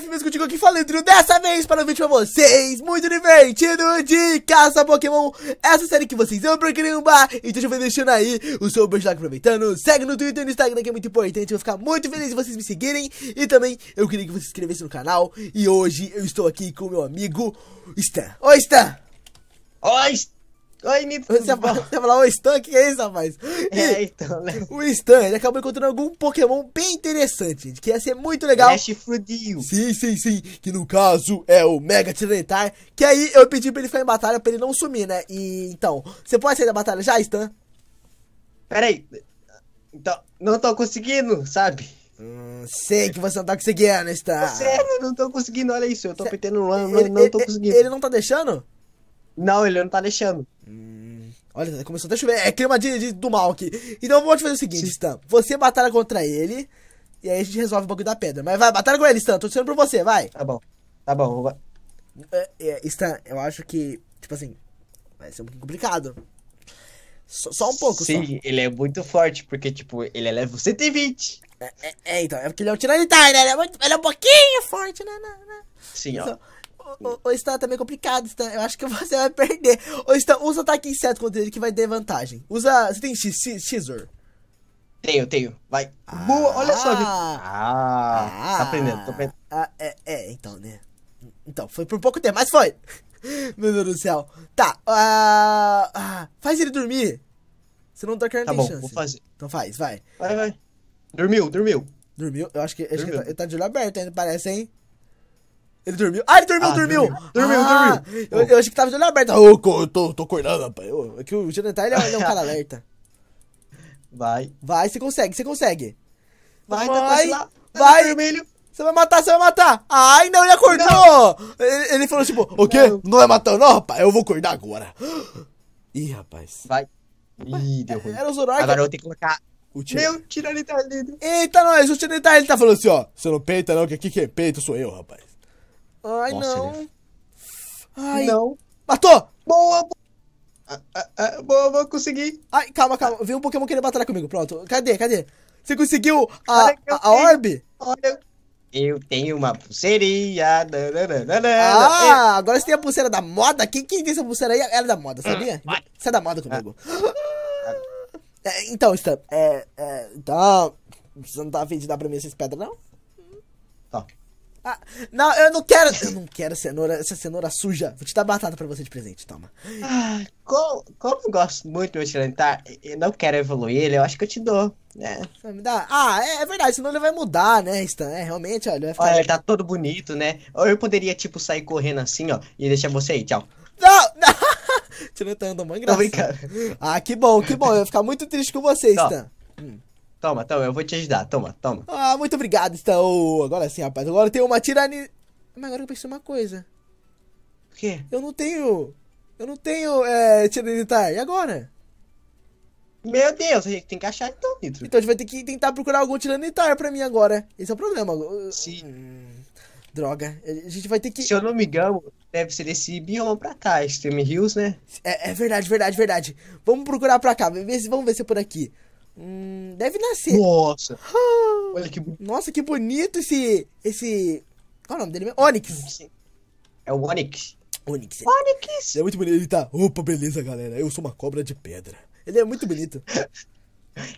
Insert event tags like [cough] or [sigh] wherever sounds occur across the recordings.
chefe mesmo contigo aqui falando dessa vez para um vídeo pra vocês Muito divertido de caça Pokémon Essa série que vocês amam pra bar Então já vou deixando aí o seu lá aproveitando Segue no Twitter e no Instagram que é muito importante Eu vou ficar muito feliz de vocês me seguirem E também eu queria que vocês se inscrevessem no canal E hoje eu estou aqui com o meu amigo Stan Oi Stan Oi Stan Oi, me Você vai falar, ô Stan, o que é isso, rapaz? é, então, né? [laughs] O Stan, ele acabou encontrando algum Pokémon bem interessante, que ia ser muito legal. Ash Frudio. Sim, sim, sim. Que no caso é o Mega Tiranitar. Que aí eu pedi pra ele ficar em batalha pra ele não sumir, né? E então, você pode sair da batalha já, Stan? Peraí. Então, não tô conseguindo, sabe? Hum, sei que você não tá conseguindo, Stan. Sério, tá não tô conseguindo, olha isso. Eu tô apertando, não, não, não tô conseguindo. Ele não tá deixando? Não, ele não tá deixando. Hum, olha, começou até a chover. É clima de, de, do mal aqui. Então eu vou te fazer o seguinte, Sim. Stan. Você batalha contra ele. E aí a gente resolve o bagulho da pedra. Mas vai, batalha com ele, Stan. Tô torcendo pra você, vai. Tá bom. Tá bom. É, é, Stan, eu acho que, tipo assim, vai ser um pouco complicado. Só, só um pouco, Sim, só. ele é muito forte, porque, tipo, ele é level 120. É, é, é então, é porque ele é um tiranitar, né? Ele é, muito, ele é um pouquinho forte, né? né, né? Sim, ó. Então, Ô, Stan, tá meio complicado, Stan. Eu acho que [laughs] você vai perder. Ô, Stan, usa ataque inseto contra ele que vai ter vantagem. Usa. Você tem Scissor? Tenho, tenho. Vai. Ah, Boa, olha só. Ah, ah, tá aprendendo, tô aprendendo. Ah, é, é, então, né? Então, foi por pouco tempo, mas foi. [laughs] Meu Deus do céu. Tá, ah, ah, faz ele dormir. Você não tá querendo tá bom, chance. Vou fazer. Então faz, vai. Vai, vai. Dormiu, dormiu. Dormiu? Eu acho que, acho dormiu. que ele, tá, ele tá de olho aberto ainda, parece, hein? Ele dormiu. Ah, ele dormiu, ah, dormiu! Dormiu, dormiu. Ah, dormiu. Eu, eu achei que tava de olho aberto. Eu, eu tô, tô acordando, rapaz. Aqui é que o Jonathan ele, é, ele é um cara [laughs] alerta. Vai. Vai, você consegue, você consegue. Vai, vai, vai. Vermelho. Você vai matar, você vai matar. Ai, não, ele acordou. Ele, ele, falou tipo, o quê? Não, não vai é matar não, rapaz? Eu vou acordar agora. [gasps] Ih, rapaz. Vai. Ih, deu ruim. Era o Zoroark. Agora eu vou ter que colocar o tira. Meu, tiranitar lindo. Eita, nós, o tiranitar, ele tá falando assim, ó. Você não peita não, que aqui quem é peito sou eu, rapaz. Ai, Nossa, não. Ele... Ai. Não. Matou! Boa, boa. Ah, ah, ah, boa, boa, consegui. Ai, calma, calma. Veio um Pokémon querer batalhar comigo. Pronto. Cadê, cadê? Você conseguiu a, a, a orb? Olha. Eu tenho uma pulseirinha. Ah, agora você tem a pulseira da moda? Quem, quem tem essa pulseira aí é da moda, sabia? Ah, você é da moda comigo. Ah. [laughs] É, então, Stan, é, é, então, você não tá afim de dar pra mim essas pedras, não? Tá. Ah, não, eu não quero. Eu não quero cenoura, essa cenoura suja. Vou te dar batata pra você de presente, toma. Ah, como, como eu gosto muito do meu tirantar e não quero evoluir ele, eu acho que eu te dou. Né? Me dá. Ah, é, é, verdade, senão ele vai mudar, né, Stan? É, realmente, olha. Ele ficar... Olha, ele tipo tá todo bonito, né? Ou eu poderia, tipo, sair correndo assim, ó, e deixar você aí, tchau. Não, não! [laughs] Tirantar tá andou mó Tô brincando. Ah, que bom, que bom. Eu ia ficar muito triste com você, Stan. Hum. Toma, toma, eu vou te ajudar. Toma, toma. Ah, muito obrigado, Então Agora sim, rapaz. Agora tem uma tirani. Mas agora eu pensei uma coisa. O quê? Eu não tenho. Eu não tenho é, tiranitar. E agora? Meu Deus, a gente tem que achar então, Nitro. Então a gente vai ter que tentar procurar algum tiranitar pra mim agora. Esse é o problema. Sim. Hum, droga. A gente vai ter que. Se eu não me engano, deve ser desse bioma pra cá, Extreme Hills, né? É, é verdade, verdade, verdade. Vamos procurar pra cá. Vamos ver se, vamos ver se é por aqui. Hum, deve nascer. Nossa! Ah, Olha que bonito. Nossa, que bonito esse. esse. Qual é o nome dele mesmo? Onix. É o Onix. Onix. É. Onix! Ele é muito bonito. Ele tá. Opa, beleza, galera. Eu sou uma cobra de pedra. Ele é muito bonito. [laughs]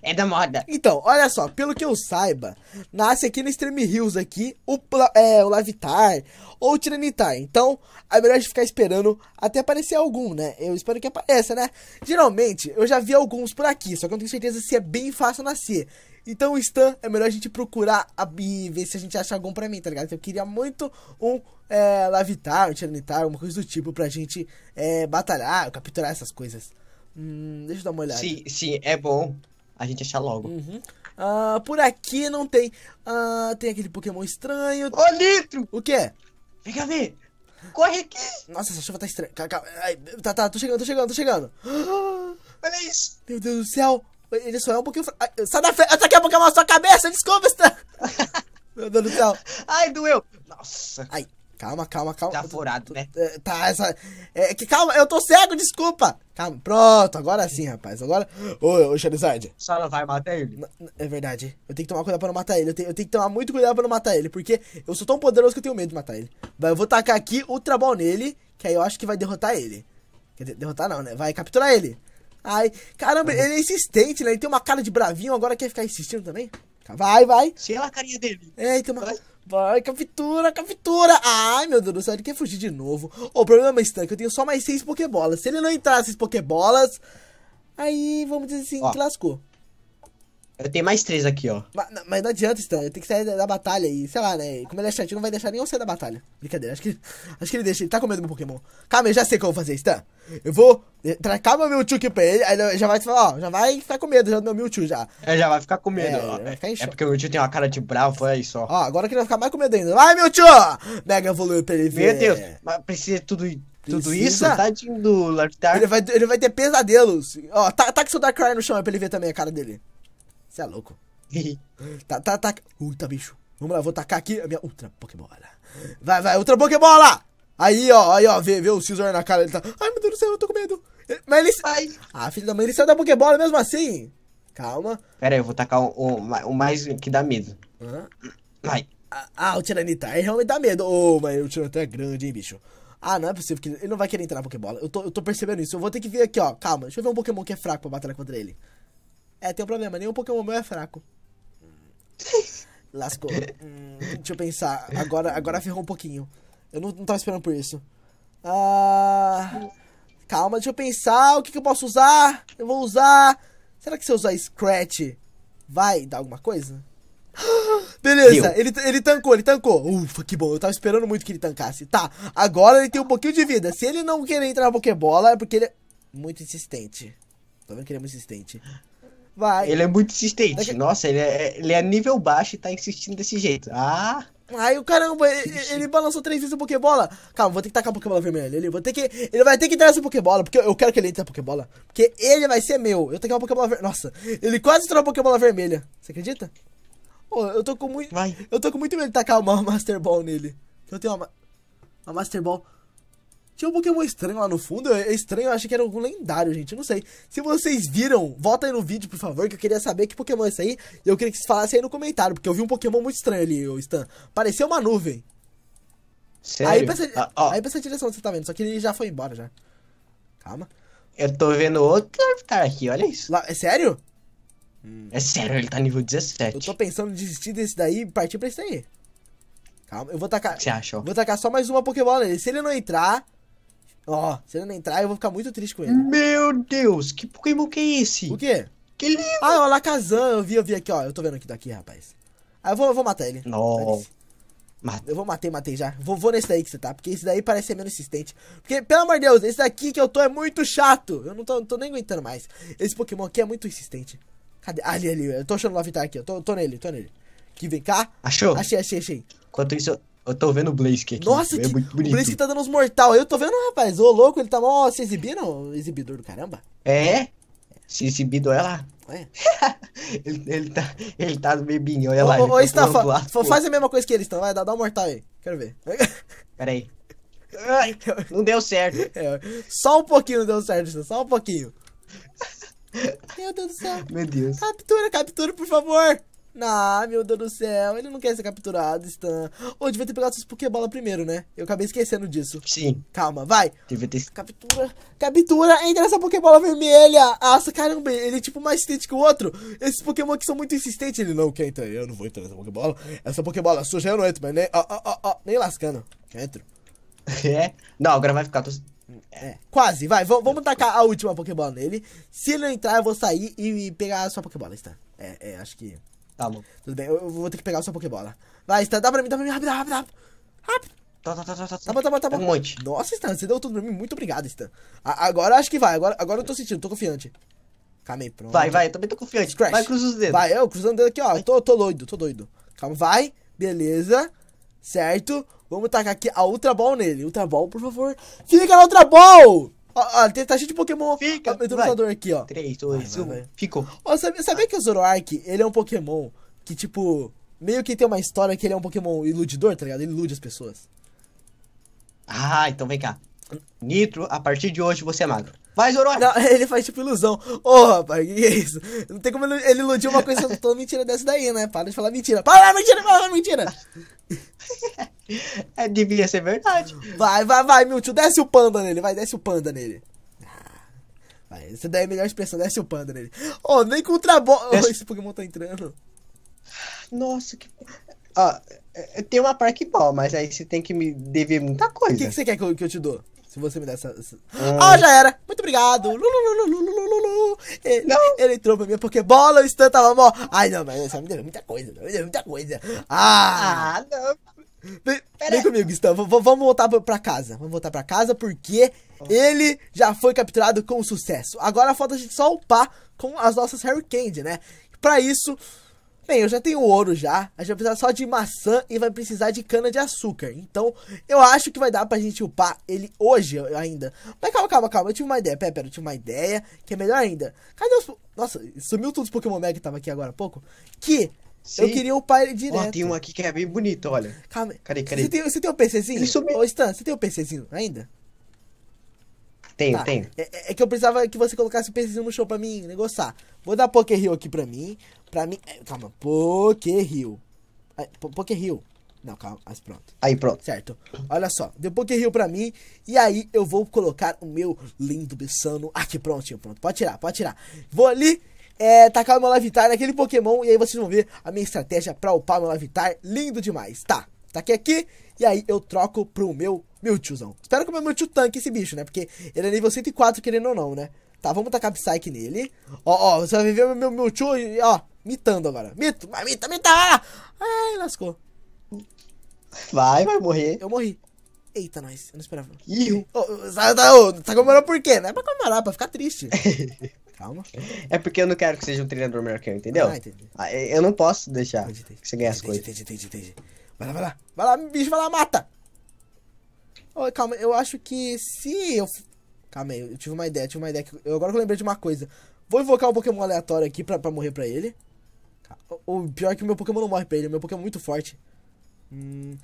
É da moda. Então, olha só, pelo que eu saiba, nasce aqui no Extreme Hills aqui o, é, o Lavitar ou o Tiranitar. Então, é melhor a gente ficar esperando até aparecer algum, né? Eu espero que apareça, né? Geralmente, eu já vi alguns por aqui, só que eu não tenho certeza se é bem fácil nascer. Então, Stan, é melhor a gente procurar a, e ver se a gente acha algum pra mim, tá ligado? Então, eu queria muito um é, Lavitar, um Tiranitar, alguma coisa do tipo pra gente é, batalhar, capturar essas coisas. Hum, deixa eu dar uma olhada. Sim, sim, é bom a gente achar logo. Uhum. Ah, por aqui não tem. ah, tem aquele Pokémon estranho. Ô, Litro! O quê? Vem cá ver! Corre aqui! Nossa, essa chuva tá estranha. Calma, Tá, tá, tô chegando, tô chegando, tô chegando. Olha isso! Meu Deus do céu! Ele só é um pouquinho. Sai da frente! Ataquei é a Pokémon na sua cabeça! Desculpa, está. [laughs] Meu Deus do céu! Ai, doeu! Nossa! Ai, Calma, calma, calma. Tá furado, né? É, tá, essa. É, que, calma, eu tô cego, desculpa! Calma, pronto, agora sim, rapaz. Agora. Ô, ô Charizard. Só não vai matar ele? É verdade. Eu tenho que tomar cuidado pra não matar ele. Eu tenho, eu tenho que tomar muito cuidado pra não matar ele, porque eu sou tão poderoso que eu tenho medo de matar ele. Eu vou tacar aqui Ultra Ball nele, que aí eu acho que vai derrotar ele. Quer dizer, derrotar não, né? Vai capturar ele. Ai, caramba, uhum. ele é insistente, né? Ele tem uma cara de bravinho, agora quer ficar insistindo também? Vai, vai. Cheira a carinha dele. É, Eita, então, mano. Vai. Vai, captura, captura! Ai, meu Deus do céu, ele quer fugir de novo. o problema é que eu tenho só mais seis pokebolas. Se ele não entrar seis pokebolas, aí vamos dizer assim, Ó. que lascou. Eu tenho mais três aqui, ó. Mas, mas não adianta, então. Eu tenho que sair da, da batalha e, sei lá, né? Como ele é chatinho, não vai deixar nenhum sair da batalha. Brincadeira, acho que, acho que ele deixa. Ele tá com medo do meu Pokémon. Calma, eu já sei o que eu vou fazer, Stan. Eu vou eh, tracar meu Mewtwo aqui pra ele, aí já vai te falar, ó, já vai ficar com medo já do meu Mewtwo já. É, já vai ficar com medo, é, ó. Vai ficar é porque o Mewtwo tem uma cara de bravo, é isso, ó. Ó, agora que ele vai ficar mais com medo ainda. Vai, Mewtwo! Mega evoluiu pra ele ver. Meu Deus, mas precisa tudo tudo Precisa? isso? Tadinho do Larvitar. Ele vai, ele vai ter pesadelos. Ó, tá, tá com seu Darkrai no chão, é pra ele ver também a cara dele. Você é louco. [laughs] tá, tá, tá. Uita, bicho. Vamos lá, vou tacar aqui a minha Ultra Pokébola. Vai, vai, Ultra Pokébola! Aí, ó, aí, ó, vê, vê o Scizor na cara, ele tá. Ai, meu Deus do céu, eu tô com medo. Mas ele sai. Ah, filho da mãe, ele saiu da Pokébola mesmo assim. Calma. Pera aí, eu vou tacar o, o, o mais que dá medo. Hã? Vai. Ah, o Tiranitar realmente dá medo. Ô, oh, mas o Tiranitar é grande, hein, bicho. Ah, não é possível que ele não vai querer entrar na Pokébola. Eu tô, eu tô percebendo isso. Eu vou ter que vir aqui, ó. Calma, deixa eu ver um Pokémon que é fraco pra batalhar contra ele. É, tem um problema, nenhum Pokémon meu é fraco. Lascou. [laughs] Hum, deixa eu pensar. Agora, agora ferrou um pouquinho. Eu não, não tava esperando por isso. Ah, calma, deixa eu pensar. O que, que eu posso usar? Eu vou usar. Será que se eu usar Scratch vai dar alguma coisa? [gasps] Beleza, ele, ele tancou, ele tancou. Ufa, que bom, eu tava esperando muito que ele tancasse. Tá, agora ele tem um pouquinho de vida. Se ele não querer entrar na Pokébola, é porque ele é muito insistente. Tô vendo que ele é muito insistente. Vai. Ele é muito insistente. Daqui... Nossa, ele é, ele é nível baixo e tá insistindo desse jeito. Ah. Aí o caramba, ele, ele, balançou três vezes o Pokébola. Calma, vou ter que tacar a Pokébola vermelha. Ele, vou ter que, ele vai ter que entrar essa Pokébola, porque eu quero que ele entre a Pokébola. Porque ele vai ser meu. Eu tenho uma Pokébola vermelha. Nossa, ele quase entrou a Pokébola vermelha. Você acredita? eu tô com muito. Vai. Eu tô com muito medo de tacar uma Master Ball nele. Eu tenho uma, uma Master Ball. Tinha um Pokémon estranho lá no fundo. É estranho, eu acho que era algum lendário, gente. Eu não sei. Se vocês viram, volta aí no vídeo, por favor, que eu queria saber que Pokémon é esse aí. E eu queria que vocês falassem aí no comentário, porque eu vi um Pokémon muito estranho ali, o Stan. Parecia uma nuvem. Sério? Aí pra, essa, ah, ó. aí pra essa direção que você tá vendo, só que ele já foi embora já. Calma. Eu tô vendo outro cara aqui, olha isso. Lá, é sério? Hum. É sério, ele tá nível 17. Eu tô pensando em desistir desse daí e partir pra esse daí. Calma, eu vou tacar. O que você acha? Ó? Vou tacar só mais uma Pokébola nele. Se ele não entrar, Ó, oh, se ele não entrar, eu vou ficar muito triste com ele. Meu Deus, que Pokémon que é esse? O quê? Que lindo! Ah, é o Lacazan, eu vi, eu vi aqui, ó. Eu tô vendo aqui daqui, rapaz. Ah, eu vou, eu vou matar ele. Não. Eu vou matei, matei já. Vou, vou nesse daí que você tá, porque esse daí parece ser menos insistente. Porque, pelo amor de Deus, esse daqui que eu tô é muito chato. Eu não tô, não tô nem aguentando mais. Esse Pokémon aqui é muito insistente. Cadê? Ah, ali, ali. Eu tô achando o Lavitar aqui, eu tô, tô nele, tô nele. Que vem cá. Achou? Achei, achei, achei. Enquanto isso, eu... Eu tô vendo o Blaze aqui. Nossa, é muito bonito. o Blaze tá dando uns mortal. Eu tô vendo, rapaz. Ô, louco, ele tá mó se exibindo. Exibidor do caramba. É? Se exibido, olha lá. É. [laughs] ele, ele, tá, ele tá no bebinho, olha ô, lá. Ô, tá Estafa, lá, faz a mesma coisa que eles estão. Vai, dá, dá um mortal aí. Quero ver. [laughs] Pera aí. Ai, não deu certo. É, só um pouquinho deu certo, só um pouquinho. [laughs] Meu Deus do céu. Meu Deus. Captura, captura, por favor. Ah, meu Deus do céu, ele não quer ser capturado, Stan. Ou oh, devia ter pegado suas Pokébola primeiro, né? Eu acabei esquecendo disso. Sim. Calma, vai. Devia ter. Captura. Captura, entra essa Pokébola vermelha. Nossa, caramba, ele é tipo mais insistente que o outro. Esses Pokémon que são muito insistentes. Ele não quer entrar, eu não vou entrar nessa Pokébola. Essa Pokébola é suja eu não entro, mas nem. Né? Ó, ó, ó, nem lascando. Entro. [laughs] É? Não, agora vai ficar. Tô... É, quase, vai, vamos tacar a última Pokébola nele. Se ele não entrar, eu vou sair e pegar a sua Pokébola, Stan. É, é, acho que. Tá bom. Tudo bem, eu, vou ter que pegar a sua Pokébola. Vai, Stan, dá pra mim, dá pra mim, rápido, rápido, rápido. Rápido. Tá, tá, tá, tá, tá. Tá, tá bom, tá bom, tá bom. Um monte. Nossa, Stan, você deu tudo pra mim. Muito obrigado, Stan. A, agora acho que vai. Agora, agora eu tô sentindo, tô confiante. Calma aí, pronto. Vai, vai, eu também tô confiante. Crash. Vai, cruza os dedos. Vai, eu cruzando o dedo aqui, ó. Tô, tô doido, tô doido. Calma, vai. Beleza. Certo. Vamos tacar aqui a Ultra Ball nele. Ultra Ball, por favor. Fica na Ultra Ball! Ó, ó, tá cheio de Pokémon Fica, aventurador vai. aqui, ó. 3, 2, 1, ficou. Ó, sabia, sabia que o Zoroark, ele é um Pokémon que, tipo, meio que tem uma história que ele é um Pokémon iludidor, tá ligado? Ele ilude as pessoas. Ah, então vem cá. Nitro, a partir de hoje você é magro. Vai, Zoroark! Não, [laughs] ele faz tipo ilusão. Ô, oh, rapaz, que é isso? Não tem como ele, iludir uma coisa toda mentira dessa daí, né? Para de falar mentira. Para, de falar mentira, para, mentira! [laughs] É, devia ser verdade. Vai, vai, vai, Mewtwo, desce o panda nele, vai, desce o panda nele. Ah, vai, essa daí é a melhor expressão, desce o panda nele. Oh, nem contra bola. Desce... Oh, esse Pokémon tá entrando. Nossa, que. Ó, ah, tem uma Park Ball, mas aí você tem que me dever muita coisa. O que, que, você quer que eu, que eu te dou? Se você me der essa. Ah. ah, já era! Muito obrigado! Ele, não. ele entrou pra minha Pokébola, o Stan tava mó. Ai não, mas você me deu muita coisa, me deu muita coisa. Ah! Ah, não! Vem, vem comigo, Gustavo. V vamos voltar pra casa. Vamos voltar pra casa porque oh. ele já foi capturado com sucesso. Agora falta a gente só upar com as nossas Harry Candy, né? Pra isso, bem, eu já tenho ouro já. A gente vai precisar só de maçã e vai precisar de cana de açúcar. Então, eu acho que vai dar pra gente upar ele hoje ainda. Mas calma, calma, calma. Eu tive uma ideia. Pera, pera, eu tive uma ideia que é melhor ainda. Cadê os. Nossa, sumiu todos os Pokémon Mega que tava aqui agora há pouco. Que Sim. Eu queria upar ele direto. Ó, tem um aqui que é bem bonito, olha. Calma. Cadê, cadê? Você tem, você tem um PCzinho? isso sumiu. Ô, Stan, você tem um PCzinho ainda? Tenho, tá. tenho. É, é, é, que eu precisava que você colocasse o PCzinho no show pra mim negociar. Vou dar Poké Hill aqui pra mim. Pra mim. É, calma, Poké Hill. Poké Hill. Não, calma, mas pronto. Aí pronto. Certo. Olha só, deu Poké Hill pra mim. E aí eu vou colocar o meu lindo Bissano aqui prontinho, pronto. Pode tirar, pode tirar. Vou ali é, tacar o meu Lavitar naquele Pokémon. E aí vocês vão ver a minha estratégia pra upar meu Lavitar. Lindo demais. Tá, tá aqui. E aí eu troco pro meu Mewtwozão. Espero que o meu Mewtwo tanque esse bicho, né? Porque ele é nível 104, querendo ou não, né? Tá, vamos tacar Psyche nele. Ó, ó, você vai ver meu Mewtwo, ó, mitando agora. Mito, vai, mita, mita! Ai, lascou. Vai, vai morrer. Eu morri. Eita, nós, eu não esperava. Ih, oh, tá, tá, tá comemorando por quê? Não é pra comemorar, pra ficar triste. [laughs] Calma. É porque eu não quero que seja um treinador melhor que eu, entendeu? Ah, entendi. Ah, é, eu não posso deixar entendi, entendi. que você ganhe as coisas. Entendi, entendi, entendi. Vai lá, vai lá. Vai lá, bicho, vai lá, mata. Oh, calma, eu acho que se eu. Calma aí, eu tive uma ideia, tive uma ideia. Que eu, agora que eu lembrei de uma coisa. Vou invocar um Pokémon aleatório aqui pra, pra morrer pra ele. Tá, o, o pior é que o meu Pokémon não morre pra ele, o meu Pokémon é muito forte. Hum,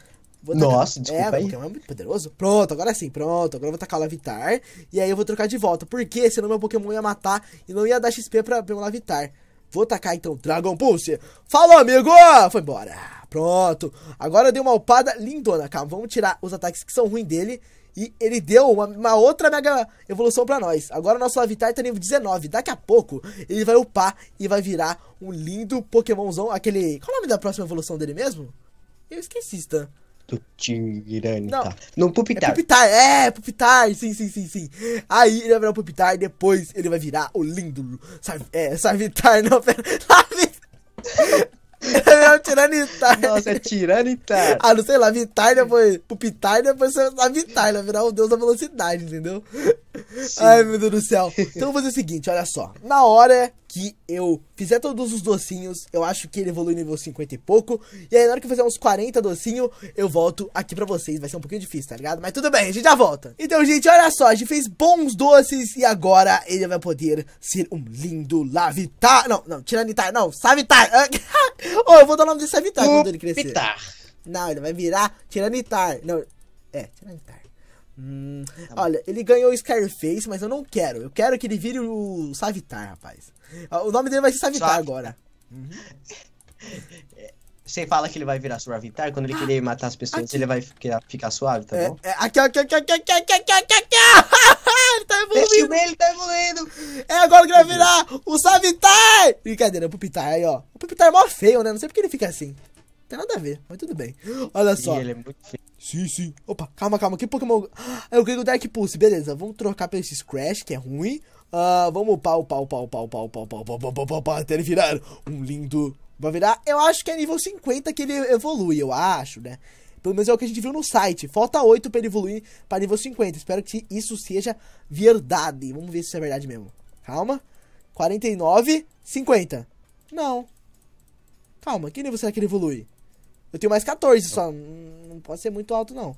Vou Nossa, é, tacar... desculpa é, aí. Pokémon é muito poderoso. Pronto, agora sim, pronto. Agora eu vou tacar o Lavitar. E aí eu vou trocar de volta. Porque senão meu Pokémon ia matar e não ia dar XP pra, meu Lavitar. Vou tacar então Dragon Pulse. Falou, amigo! Foi embora. Pronto. Agora eu dei uma upada lindona. Calma, vamos tirar os ataques que são ruins dele. E ele deu uma, uma, outra mega evolução pra nós. Agora o nosso Lavitar tá nível 19. Daqui a pouco ele vai upar e vai virar um lindo Pokémonzão. Aquele. Qual é o nome da próxima evolução dele mesmo? Eu esqueci, tá? do Tirani. Não, tá? não pupitar É Pupitar, é, pupitar sim, sim, sim, sim. Aí ele vai virar o Pupitar e depois ele vai virar o lindo. Sabe, é, Savitar, não, [laughs] pera. É o Tiranitar. Nossa, é Tiranitar. Ah, não sei, Lavitar depois. Pupitar depois Lavitar. Vai virar o deus da velocidade, entendeu? Sim. Ai, meu Deus do céu. Então eu vou fazer o seguinte, olha só. Na hora que eu fizer todos os docinhos, eu acho que ele evolui nível 50 e pouco. E aí na hora que eu fizer uns 40 docinhos, eu volto aqui pra vocês. Vai ser um pouquinho difícil, tá ligado? Mas tudo bem, a gente já volta. Então, gente, olha só. A gente fez bons doces e agora ele vai poder ser um lindo Lavitar. Não, não, Tiranitar, não, Savitar. oh, [laughs] eu vou dar o nome desse Savitar quando ele crescer. Pitar. Não, ele vai virar Tiranitar. Não, é, Tiranitar. Hum, tá olha, ele ganhou o Scarface, mas eu não quero. Eu quero que ele vire o Savitar, rapaz. Ah, o nome dele vai ser Savitar Sabe. agora. Uhum. Você fala que ele vai virar Savitar quando ele ah, querer matar as pessoas, aqui. ele vai ficar, ficar suave, tá é, bom? É, aqui, aqui, aqui, aqui, aqui, aqui, aqui, aqui. ele tá evoluindo. Bem, ele tá evoluindo. É, agora que vai virar o Savitar. Brincadeira, o Pupitar aí, ó. O Pupitar é mó feio, né? Não sei porque ele fica assim. Tem nada a ver, mas tudo bem. Olha só. E ele é muito Sim, sim. Opa, calma, calma. Que Pokémon. Ah, eu ganhei o Dark Pulse. Beleza, vamos trocar pra esse Crash, que é ruim. vamos upar, upar, upar, upar, pau pau pau pau pau pau até ele virar um lindo. Vai virar. Eu acho que é nível 50 que ele evolui, eu acho, né? Pelo menos é o que a gente viu no site. Falta 8 pra ele evoluir pra nível 50. Espero que isso seja verdade. Vamos ver se isso é verdade mesmo. Calma. 49, 50. Não. Calma, que nível será que ele evolui? Eu tenho mais 14 só. Não pode ser muito alto, não.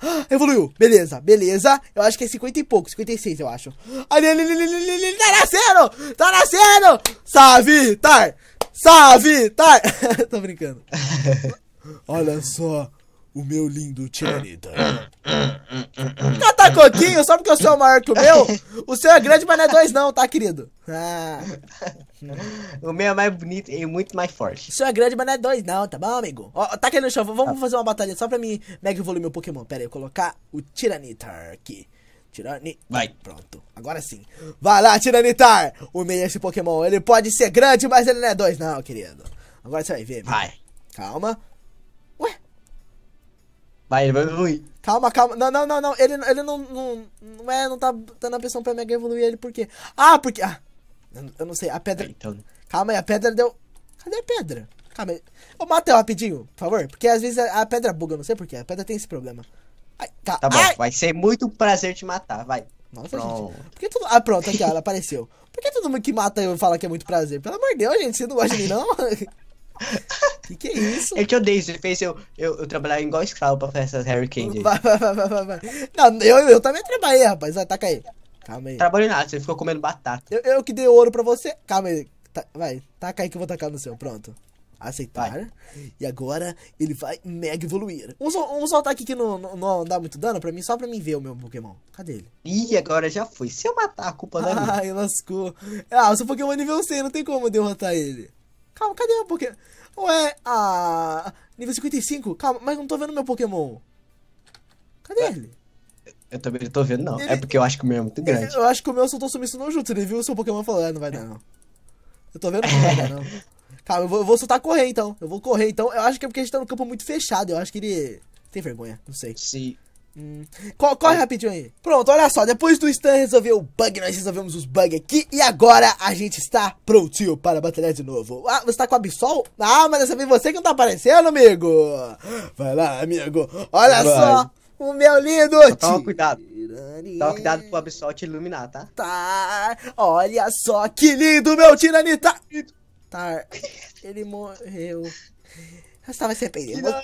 Ah, evoluiu. Beleza, beleza. Eu acho que é 50 e pouco. 56, eu acho. Ali, ali, ali, ali, ali, Tá nascendo! Tá nascendo! Savitar! Tar! [laughs] Tô brincando. [laughs] Olha só o meu lindo Tiranita. Hum, hum, hum, tá, Cata tá, coquinho, só porque o seu é maior que o meu? O seu é grande, mas não é dois não, tá, querido? Ah. [laughs] O meu é mais bonito e muito mais forte. O seu é grande, mas não é dois não, tá bom, amigo? Ó, tá aqui no chão, vamos tá. fazer uma batalha só pra mim mega evoluir meu Pokémon. Pera aí, eu colocar o Tiranitar aqui. Tiranitar. Vai. Pronto. Agora sim. Vai lá, Tiranitar. Humilha esse Pokémon. Ele pode ser grande, mas ele não é dois, não, querido. Agora você vai ver. Vai. Calma. Vai, ele vai evoluir. Calma, calma. Não, não, não, não. Ele, ele não, não. Não é, não tá dando a pressão pra Mega evoluir ele por quê? Ah, porque. Ah! Eu não sei, a pedra. É, então. Calma aí, a pedra deu. Cadê a pedra? Calma aí. Ô, Matheus, rapidinho, por favor. Porque às vezes a, a pedra buga, não sei porquê. A pedra tem esse problema. Ai, tá. tá bom, Ai. vai ser muito prazer te matar, vai. Nossa, pronto. gente. Por que tudo. Ah, pronto, aqui, ó, ela apareceu. Por que todo mundo que mata eu fala que é muito prazer? Pelo amor de Deus, gente, você não gosta de mim, não? [laughs] [laughs] que que é isso? É que eu odeio isso. Ele fez eu, eu, eu trabalhar igual escravo pra essas Harry Kane. Vai, vai, vai, vai, Não, eu, eu também trabalhei, rapaz. Ataca aí. Calma aí. Trabalhei nada, você ficou comendo batata. Eu, eu que dei ouro pra você. Calma aí. Tá, vai, taca aí que eu vou tacar no seu. Pronto. Aceitar. Vai. E agora ele vai mega evoluir. Vamos, vamos soltar aqui que não, não, não, dá muito dano pra mim, só pra mim ver o meu Pokémon. Cadê ele? Ih, agora já foi. Se eu matar, a culpa da né, [laughs] Ai, lascou. Ah, o seu Pokémon nível 100, não tem como derrotar ele. Calma, cadê meu Pokémon? Ué, ah. Nível 55? Calma, mas não tô vendo meu Pokémon. Cadê é. ele? Eu também não tô vendo, não. É ele... É porque eu acho que o meu é muito grande. Eu acho que o meu soltou sumiço no Ele viu o seu Pokémon e falou: é, não vai dar, não. Eu tô vendo, não vai dar, não. [laughs] Calma, eu vou, eu vou soltar correr então. Eu vou correr então. Eu acho que é porque a gente tá no campo muito fechado. Eu acho que ele tem vergonha, não sei. Sim. Se Hum. corre rapidinho aí. Pronto, olha só. Depois do Stan resolver o bug, nós resolvemos os bugs aqui. E agora a gente está prontinho para batalhar de novo. Ah, você tá com a Absol? Ah, mas dessa vez você que não tá aparecendo, amigo. Vai lá, amigo. Olha Vai. só. O meu lindo. Só toma cuidado. Toma cuidado pro Absol te iluminar, tá? Tá. Olha só que lindo, meu Tiranita. Tá. Ele morreu. Você vai ser perdido.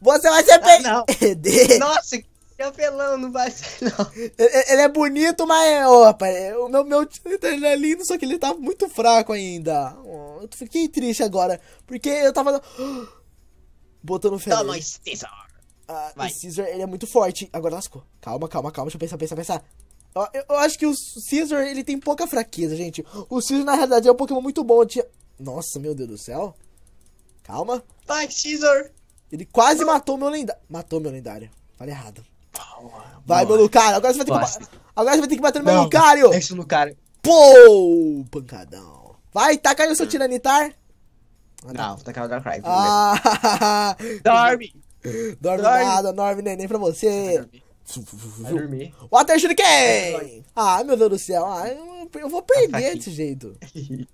Você vai ser ah, [laughs] Nossa, é apelão, não vai ser, não. Ele é bonito, mas opa, é, o meu, meu tá ele é lindo, só que ele tá muito fraco ainda. Eu fiquei triste agora, porque eu tava. [gasps] Botando fé. Toma, Caesar! Ah, O Caesar, ele é muito forte. Agora lascou. Calma, calma, calma, deixa eu pensar, pensar, pensar. Eu, eu, eu acho que o Caesar, ele tem pouca fraqueza, gente. O Caesar, na realidade, é um Pokémon muito bom. Tinha... Nossa, meu Deus do céu. Calma. Vai, Caesar! Ele quase matou meu lendário. Matou meu lendário. Falei errado. Vai, meu Lucario. Agora você vai ter que. Agora você vai ter que bater no meu Não, Lucario. Deixa o Lucario. Pô! Pancadão. Vai, taca tá aí o seu hum. Tiranitar. Ah, não, vou tá tacar o Darkrai. Ah. dorme! dorme! Dorme nada, dorme neném pra você. Vai dormir. Water quem Ah, meu Deus do céu. Ah, eu vou tá perder desse jeito. [laughs]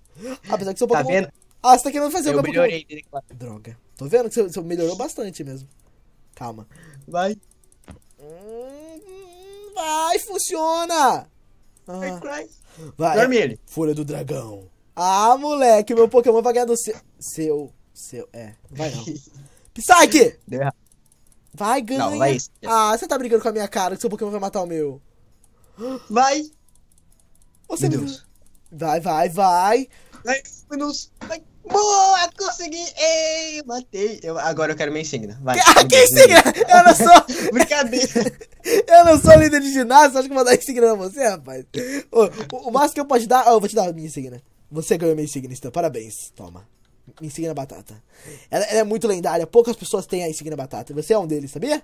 Apesar que seu Pokémon... Tá vendo? Ah, você tá querendo fazer eu o meu melhorei, Droga. Tô vendo que você melhorou bastante mesmo. Calma. Vai. Hum, vai, funciona! Ah. vai, Dorme ele. Folha do dragão. Ah, moleque, meu Pokémon vai ganhar do seu. Seu. Seu. É, vai não. [laughs] Psyche! Vai, ganha. Não, vai. É. Ah, você tá brigando com a minha cara que seu Pokémon vai matar o meu. Vai! Você Meu Deus. Vai, vai, vai. Vai, Minus. Boa, consegui! Ei, matei! Eu, agora eu quero minha insígnia. Vai. [laughs] Ah, que, quem insígnia? Eu não sou. [laughs] Brincadeira. eu não sou líder de ginásio, acho que vou dar insígnia pra você, rapaz. O, o, o, máximo que eu posso te dar. Oh, eu vou te dar a minha insígnia. Você ganhou minha insígnia, então parabéns. Toma. Insígnia Batata. Ela, ela, é muito lendária, poucas pessoas têm a insígnia Batata. Você é um deles, sabia?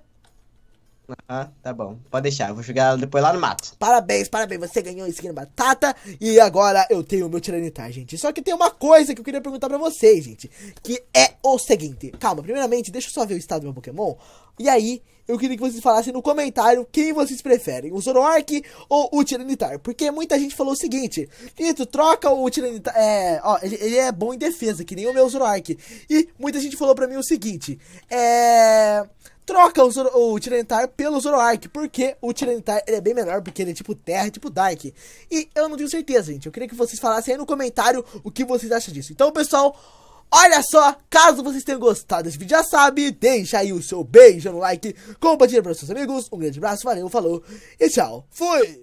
Ah, tá bom. Pode deixar, eu vou jogar ela depois lá no mato. Parabéns, parabéns. Você ganhou skin batata e agora eu tenho o meu tiranitar, gente. Só que tem uma coisa que eu queria perguntar pra vocês, gente. Que é o seguinte. Calma, primeiramente, deixa eu só ver o estado do meu Pokémon. E aí, eu queria que vocês falassem no comentário quem vocês preferem, o Zoroark ou o Tiranitar. Porque muita gente falou o seguinte: Nito, troca o Tiranitar. É, ó, ele, ele, é bom em defesa, que nem o meu Zoroark. E muita gente falou pra mim o seguinte: É troca o, Zoro, o pelo Zoroark, porque o Tyranitar ele é bem menor, porque ele é tipo terra, tipo Dark. E eu não tenho certeza, gente. Eu queria que vocês falassem aí no comentário o que vocês acham disso. Então, pessoal, olha só. Caso vocês tenham gostado desse vídeo, já sabe, deixa aí o seu beijo no like, compartilha para seus amigos. Um grande abraço, valeu, falou e tchau. Fui!